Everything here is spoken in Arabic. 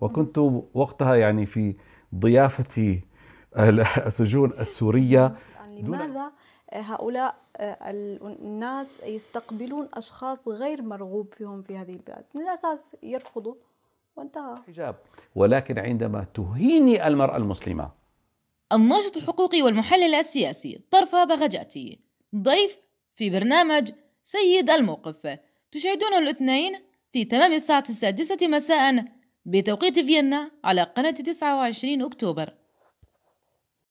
وكنت وقتها يعني في ضيافتي السجون السورية لماذا يعني آه، هؤلاء آه، الناس يستقبلون أشخاص غير مرغوب فيهم في هذه البلاد من الأساس يرفضوا وانتهى حجاب ولكن عندما تهيني المرأة المسلمة الناشط الحقوقي والمحلل السياسي طرفة بغجاتي ضيف في برنامج سيد الموقف تشاهدون الاثنين في تمام الساعة السادسة مساء بتوقيت فيينا على قناة 29 أكتوبر